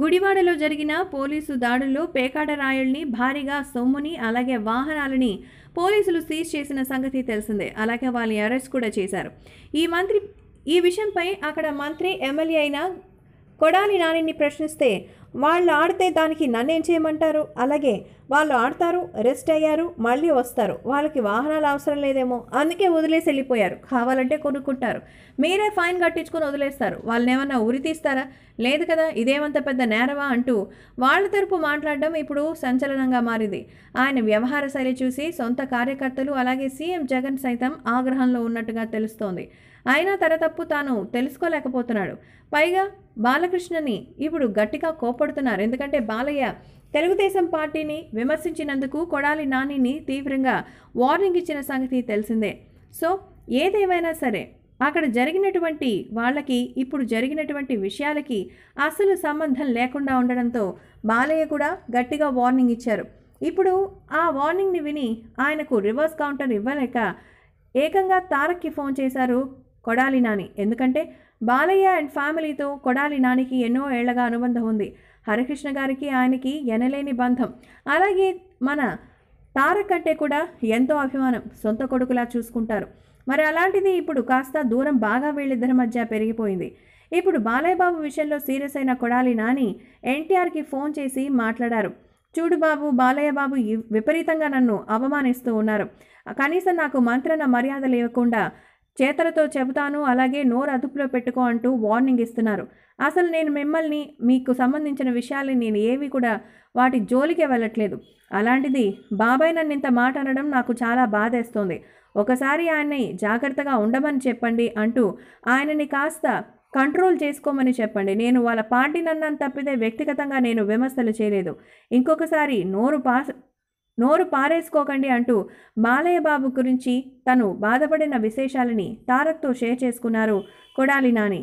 గుడివాడలో జరిగిన పోలీసు దాడుల్లో పేకాట రాయుల్ని భారీగా సొమ్ముని అలాగే వాహనాలని పోలీసులు సీజ్ చేసిన సంగతి తెలిసిందే అలాగే వాళ్ళని అరెస్ట్ కూడా చేశారు ఈ మంత్రి ఈ విషయంపై అక్కడ మంత్రి ఎమ్మెల్యే అయిన కొడాలి నానిని ప్రశ్నిస్తే వాళ్ళు ఆడితే దానికి నన్నేం చేయమంటారు అలాగే వాళ్ళు ఆడతారు రెస్ట్ అయ్యారు మళ్ళీ వస్తారు వాళ్ళకి వాహనాలు అవసరం లేదేమో అందుకే వదిలేసి వెళ్ళిపోయారు కావాలంటే కొనుక్కుంటారు మీరే ఫైన్ కట్టించుకొని వదిలేస్తారు వాళ్ళని ఏమన్నా ఉరి తీస్తారా లేదు కదా ఇదేమంత పెద్ద నేరవా అంటూ వాళ్ళ తరపు మాట్లాడడం ఇప్పుడు సంచలనంగా మారింది ఆయన వ్యవహార శైలి చూసి సొంత కార్యకర్తలు అలాగే సీఎం జగన్ సైతం ఆగ్రహంలో ఉన్నట్టుగా తెలుస్తోంది అయినా తన తప్పు తాను తెలుసుకోలేకపోతున్నాడు పైగా బాలకృష్ణని ఇప్పుడు గట్టిగా కోపడుతున్నారు ఎందుకంటే బాలయ్య తెలుగుదేశం పార్టీని విమర్శించినందుకు కొడాలి నానిని తీవ్రంగా వార్నింగ్ ఇచ్చిన సంగతి తెలిసిందే సో ఏదేమైనా సరే అక్కడ జరిగినటువంటి వాళ్ళకి ఇప్పుడు జరిగినటువంటి విషయాలకి అసలు సంబంధం లేకుండా ఉండడంతో బాలయ్య కూడా గట్టిగా వార్నింగ్ ఇచ్చారు ఇప్పుడు ఆ వార్నింగ్ని విని ఆయనకు రివర్స్ కౌంటర్ ఇవ్వలేక ఏకంగా తారక్కి ఫోన్ చేశారు కొడాలి నాని ఎందుకంటే బాలయ్య అండ్ ఫ్యామిలీతో కొడాలి నానికి ఎన్నో ఏళ్లగా అనుబంధం ఉంది హరికృష్ణ గారికి ఆయనకి ఎనలేని బంధం అలాగే మన తారక్ అంటే కూడా ఎంతో అభిమానం సొంత కొడుకులా చూసుకుంటారు మరి అలాంటిది ఇప్పుడు కాస్త దూరం బాగా వీళ్ళిద్దరి మధ్య పెరిగిపోయింది ఇప్పుడు బాలయ్య బాబు విషయంలో సీరియస్ అయిన కొడాలి నాని ఎన్టీఆర్కి ఫోన్ చేసి మాట్లాడారు చూడు బాబు బాలయ్య బాబు విపరీతంగా నన్ను అవమానిస్తూ ఉన్నారు కనీసం నాకు మంత్రన మర్యాద లేకుండా చేతలతో చెబుతాను అలాగే నోరు అదుపులో పెట్టుకో అంటూ వార్నింగ్ ఇస్తున్నారు అసలు నేను మిమ్మల్ని మీకు సంబంధించిన విషయాల్ని నేను ఏవి కూడా వాటి జోలికే వెళ్ళట్లేదు అలాంటిది బాబాయ్ నన్ను ఇంత మాట అనడం నాకు చాలా బాధేస్తుంది ఒకసారి ఆయన్ని జాగ్రత్తగా ఉండమని చెప్పండి అంటూ ఆయనని కాస్త కంట్రోల్ చేసుకోమని చెప్పండి నేను వాళ్ళ పార్టీ నన్ను తప్పితే వ్యక్తిగతంగా నేను విమర్శలు చేయలేదు ఇంకొకసారి నోరు పాస్ నోరు పారేసుకోకండి అంటూ బాలయ్యబాబు గురించి తను బాధపడిన విశేషాలని తారక్తో షేర్ చేసుకున్నారు కొడాలి నాని